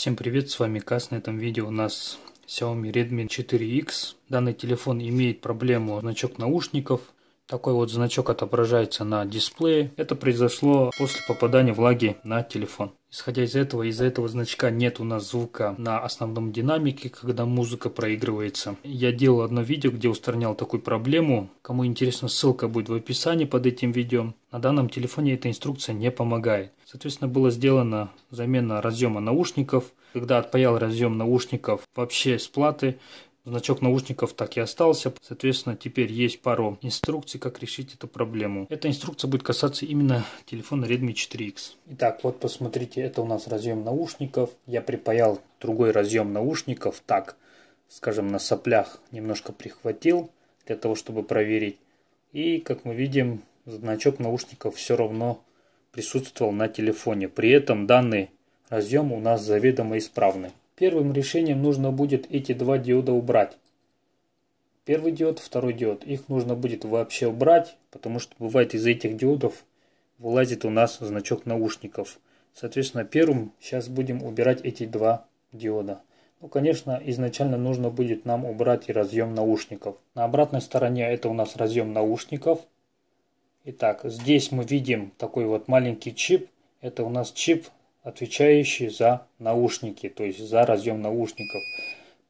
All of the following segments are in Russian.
Всем привет, с вами Кас. На этом видео у нас Xiaomi Redmi 4X. Данный телефон имеет проблему значок наушников. Такой вот значок отображается на дисплее. Это произошло после попадания влаги на телефон. Исходя из этого, из-за этого значка нет у нас звука на основном динамике, когда музыка проигрывается. Я делал одно видео, где устранял такую проблему. Кому интересно, ссылка будет в описании под этим видео. На данном телефоне эта инструкция не помогает. Соответственно, была сделана замена разъема наушников. Когда отпаял разъем наушников вообще с платы, Значок наушников так и остался. Соответственно, теперь есть пару инструкций, как решить эту проблему. Эта инструкция будет касаться именно телефона Redmi 4X. Итак, вот посмотрите, это у нас разъем наушников. Я припаял другой разъем наушников. Так, скажем, на соплях немножко прихватил для того, чтобы проверить. И, как мы видим, значок наушников все равно присутствовал на телефоне. При этом данный разъем у нас заведомо исправный. Первым решением нужно будет эти два диода убрать. Первый диод, второй диод. Их нужно будет вообще убрать, потому что бывает из этих диодов вылазит у нас значок наушников. Соответственно, первым сейчас будем убирать эти два диода. Ну, конечно, изначально нужно будет нам убрать и разъем наушников. На обратной стороне это у нас разъем наушников. Итак, здесь мы видим такой вот маленький чип. Это у нас чип отвечающий за наушники, то есть за разъем наушников.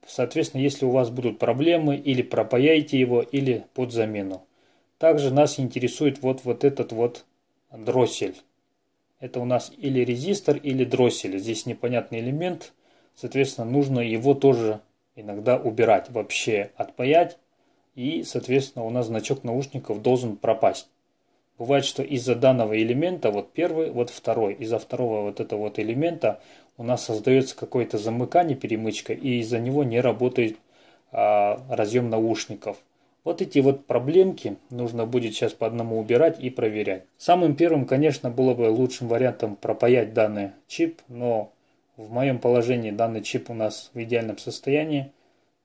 Соответственно, если у вас будут проблемы, или пропаяйте его, или под замену. Также нас интересует вот, вот этот вот дроссель. Это у нас или резистор, или дроссель. Здесь непонятный элемент. Соответственно, нужно его тоже иногда убирать, вообще отпаять. И, соответственно, у нас значок наушников должен пропасть. Бывает, что из-за данного элемента, вот первый, вот второй, из-за второго вот этого вот элемента у нас создается какое-то замыкание перемычка, и из-за него не работает а, разъем наушников. Вот эти вот проблемки нужно будет сейчас по одному убирать и проверять. Самым первым, конечно, было бы лучшим вариантом пропаять данный чип, но в моем положении данный чип у нас в идеальном состоянии.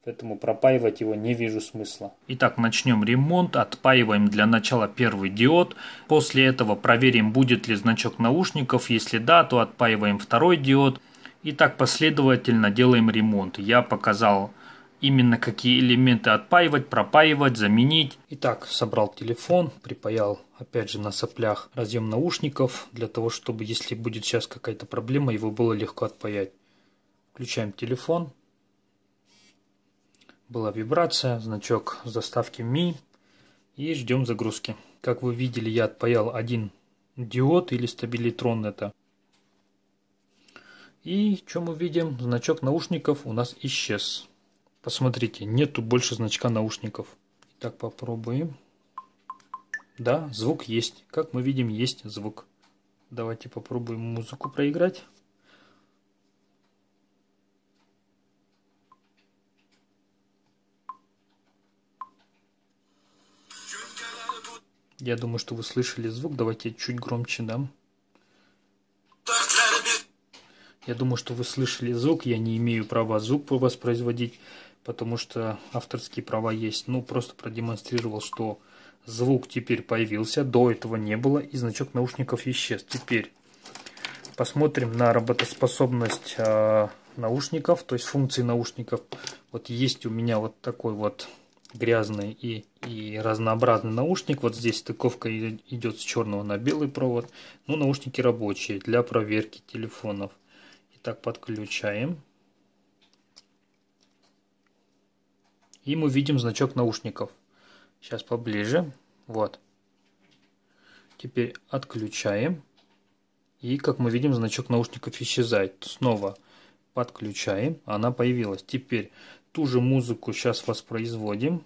Поэтому пропаивать его не вижу смысла. Итак, начнем ремонт. Отпаиваем для начала первый диод. После этого проверим, будет ли значок наушников. Если да, то отпаиваем второй диод. И так последовательно делаем ремонт. Я показал именно какие элементы отпаивать, пропаивать, заменить. Итак, собрал телефон, припаял опять же на соплях разъем наушников, для того, чтобы если будет сейчас какая-то проблема, его было легко отпаять. Включаем телефон, была вибрация, значок с доставки Mi и ждем загрузки. Как вы видели, я отпаял один диод или стабилитрон это. И что мы видим? Значок наушников у нас исчез. Посмотрите, нету больше значка наушников. Так попробуем. Да, звук есть. Как мы видим, есть звук. Давайте попробуем музыку проиграть. Я думаю, что вы слышали звук. Давайте чуть громче дам. Я думаю, что вы слышали звук. Я не имею права звук воспроизводить, потому что авторские права есть. Ну, просто продемонстрировал, что звук теперь появился. До этого не было. И значок наушников исчез. Теперь посмотрим на работоспособность э, наушников, то есть функции наушников. Вот есть у меня вот такой вот грязный и, и разнообразный наушник. Вот здесь стыковка идет с черного на белый провод. Ну, наушники рабочие для проверки телефонов. Итак, подключаем. И мы видим значок наушников. Сейчас поближе. Вот. Теперь отключаем. И, как мы видим, значок наушников исчезает. Снова подключаем. Она появилась. Теперь ту же музыку сейчас воспроизводим.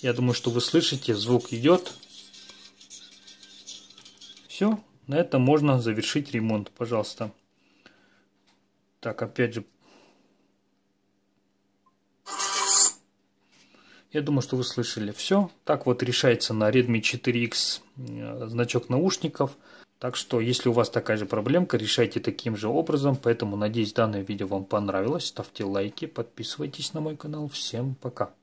Я думаю, что вы слышите, звук идет. Все, на этом можно завершить ремонт, пожалуйста. Так, опять же. Я думаю, что вы слышали все. Так вот решается на Redmi 4X э, значок наушников. Так что, если у вас такая же проблемка, решайте таким же образом. Поэтому, надеюсь, данное видео вам понравилось. Ставьте лайки, подписывайтесь на мой канал. Всем пока!